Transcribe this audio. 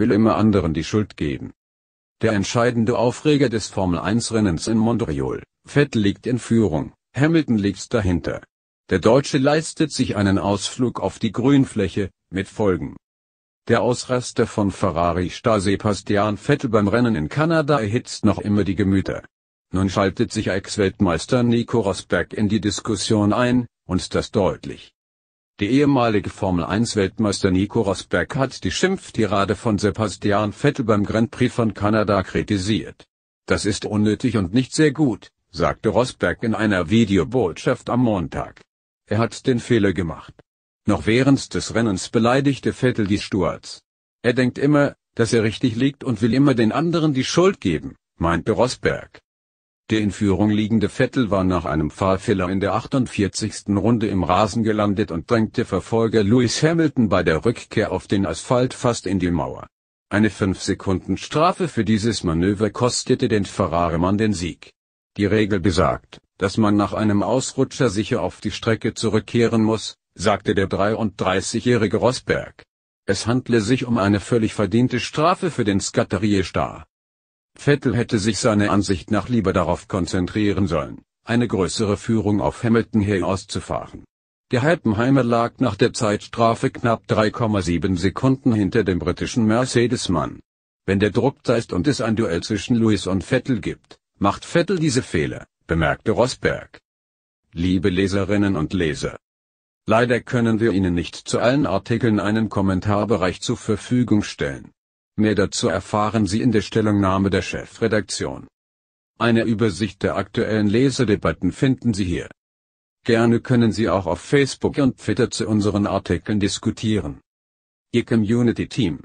will immer anderen die Schuld geben. Der entscheidende Aufreger des Formel-1-Rennens in Montreal, Vettel liegt in Führung, Hamilton liegt dahinter. Der Deutsche leistet sich einen Ausflug auf die Grünfläche, mit Folgen. Der Ausraster von Ferrari-Star Sebastian Vettel beim Rennen in Kanada erhitzt noch immer die Gemüter. Nun schaltet sich Ex-Weltmeister Nico Rosberg in die Diskussion ein, und das deutlich. Der ehemalige Formel-1-Weltmeister Nico Rosberg hat die Schimpftirade von Sebastian Vettel beim Grand Prix von Kanada kritisiert. Das ist unnötig und nicht sehr gut, sagte Rosberg in einer Videobotschaft am Montag. Er hat den Fehler gemacht. Noch während des Rennens beleidigte Vettel die Stuarts. Er denkt immer, dass er richtig liegt und will immer den anderen die Schuld geben, meinte Rosberg. Der in Führung liegende Vettel war nach einem Fahrfehler in der 48. Runde im Rasen gelandet und drängte Verfolger Lewis Hamilton bei der Rückkehr auf den Asphalt fast in die Mauer. Eine 5-Sekunden-Strafe für dieses Manöver kostete den Ferrari-Mann den Sieg. Die Regel besagt, dass man nach einem Ausrutscher sicher auf die Strecke zurückkehren muss, sagte der 33-jährige Rosberg. Es handle sich um eine völlig verdiente Strafe für den Scuderie Star. Vettel hätte sich seiner Ansicht nach lieber darauf konzentrieren sollen, eine größere Führung auf Hamilton Hill auszufahren. Der Heppenheimer lag nach der Zeitstrafe knapp 3,7 Sekunden hinter dem britischen Mercedes-Mann. Wenn der Druck da ist und es ein Duell zwischen Lewis und Vettel gibt, macht Vettel diese Fehler, bemerkte Rosberg. Liebe Leserinnen und Leser. Leider können wir Ihnen nicht zu allen Artikeln einen Kommentarbereich zur Verfügung stellen. Mehr dazu erfahren Sie in der Stellungnahme der Chefredaktion. Eine Übersicht der aktuellen Lesedebatten finden Sie hier. Gerne können Sie auch auf Facebook und Twitter zu unseren Artikeln diskutieren. Ihr Community Team